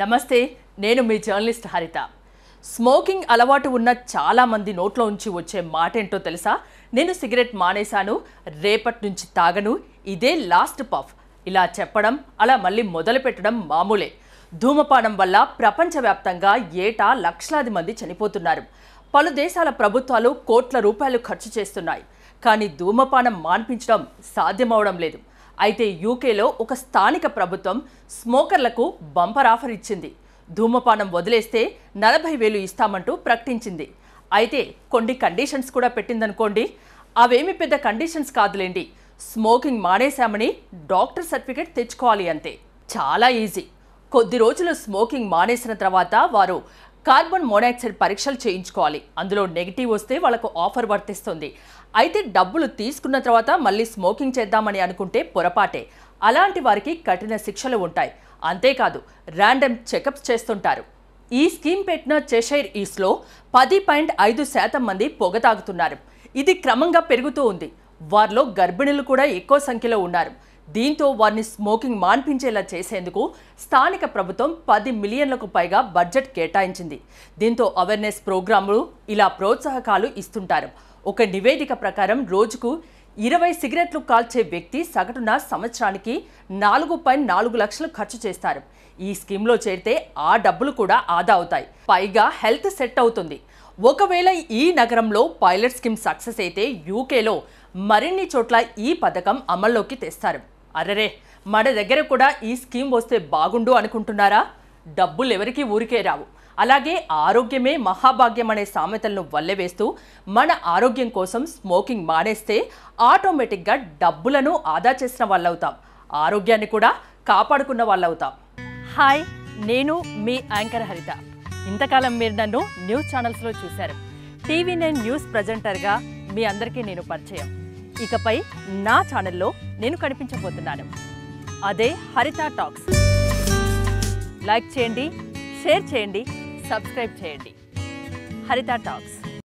నమస్తే నేను మీ జర్నలిస్ట్ హరిత స్మోకింగ్ అలవాటు ఉన్న చాలామంది నోట్లో ఉంచి వచ్చే మాట ఏంటో తెలుసా నేను సిగరెట్ మానేశాను రేపటి నుంచి తాగను ఇదే లాస్ట్ పఫ్ ఇలా చెప్పడం అలా మళ్ళీ మొదలుపెట్టడం మామూలే ధూమపానం వల్ల ప్రపంచవ్యాప్తంగా ఏటా లక్షలాది మంది చనిపోతున్నారు పలు దేశాల ప్రభుత్వాలు కోట్ల రూపాయలు ఖర్చు చేస్తున్నాయి కానీ ధూమపానం మాన్పించడం సాధ్యమవడం లేదు అయితే యూకేలో ఒక స్థానిక ప్రభుత్వం స్మోకర్లకు బంపర్ ఆఫర్ ఇచ్చింది ధూమపానం వదిలేస్తే నలభై వేలు ఇస్తామంటూ ప్రకటించింది అయితే కొన్ని కండిషన్స్ కూడా పెట్టిందనుకోండి అవేమి పెద్ద కండిషన్స్ కాదులేండి స్మోకింగ్ మానేశామని డాక్టర్ సర్టిఫికేట్ తెచ్చుకోవాలి అంతే చాలా ఈజీ కొద్ది రోజులు స్మోకింగ్ మానేసిన తర్వాత వారు కార్బన్ మోనాక్సైడ్ పరీక్షలు చేయించుకోవాలి అందులో నెగిటివ్ వస్తే వాళ్లకు ఆఫర్ వర్తిస్తుంది అయితే డబ్బులు తీసుకున్న తర్వాత మళ్ళీ స్మోకింగ్ చేద్దామని అనుకుంటే పొరపాటే అలాంటి వారికి కఠిన శిక్షలు ఉంటాయి అంతేకాదు ర్యాండమ్ చెకప్స్ చేస్తుంటారు ఈ స్కీమ్ పెట్టిన చెషైర్ ఈస్ట్లో పది పాయింట్ ఐదు శాతం మంది పొగ తాగుతున్నారు ఇది క్రమంగా పెరుగుతూ ఉంది వారిలో గర్భిణులు కూడా ఎక్కువ సంఖ్యలో ఉన్నారు దీంతో వారిని స్మోకింగ్ మాన్పించేలా చేసేందుకు స్థానిక ప్రభుత్వం పది మిలియన్లకు పైగా బడ్జెట్ కేటాయించింది దీంతో అవేర్నెస్ ప్రోగ్రాములు ఇలా ప్రోత్సాహకాలు ఇస్తుంటారు ఒక నివేదిక ప్రకారం రోజుకు ఇరవై సిగరెట్లు కాల్చే వ్యక్తి సగటున సంవత్సరానికి నాలుగు పాయింట్ నాలుగు లక్షలు ఖర్చు చేస్తారు ఈ స్కీమ్లో చేరితే ఆ డబ్బులు కూడా ఆదా అవుతాయి పైగా హెల్త్ సెట్ అవుతుంది ఒకవేళ ఈ నగరంలో పైలట్ స్కీమ్ సక్సెస్ అయితే యూకేలో మరిన్ని చోట్ల ఈ పథకం అమల్లోకి తెస్తారు అరరే మన దగ్గర కూడా ఈ స్కీమ్ వస్తే బాగుండు అనుకుంటున్నారా డబ్బులు ఎవరికి ఊరికే రావు అలాగే ఆరోగ్యమే మహాభాగ్యం అనే సామెతలను వల్లెవేస్తూ మన ఆరోగ్యం కోసం స్మోకింగ్ మానేస్తే ఆటోమేటిక్గా డబ్బులను ఆదా చేసిన వాళ్ళవుతాం ఆరోగ్యాన్ని కూడా కాపాడుకున్న వాళ్ళవుతాం హాయ్ నేను మీ యాంకర్ హరిత ఇంతకాలం మీరు నన్ను న్యూస్ ఛానల్స్లో చూశారు టీవీ నైన్ న్యూస్ ప్రజెంటర్గా మీ అందరికీ నేను పరిచయం ఇకపై నా ఛానల్లో నేను కనిపించబోతున్నాను అదే హరిత టాక్స్ లైక్ చేయండి షేర్ చేయండి సబ్స్క్రైబ్ చేయండి హరిత టాక్స్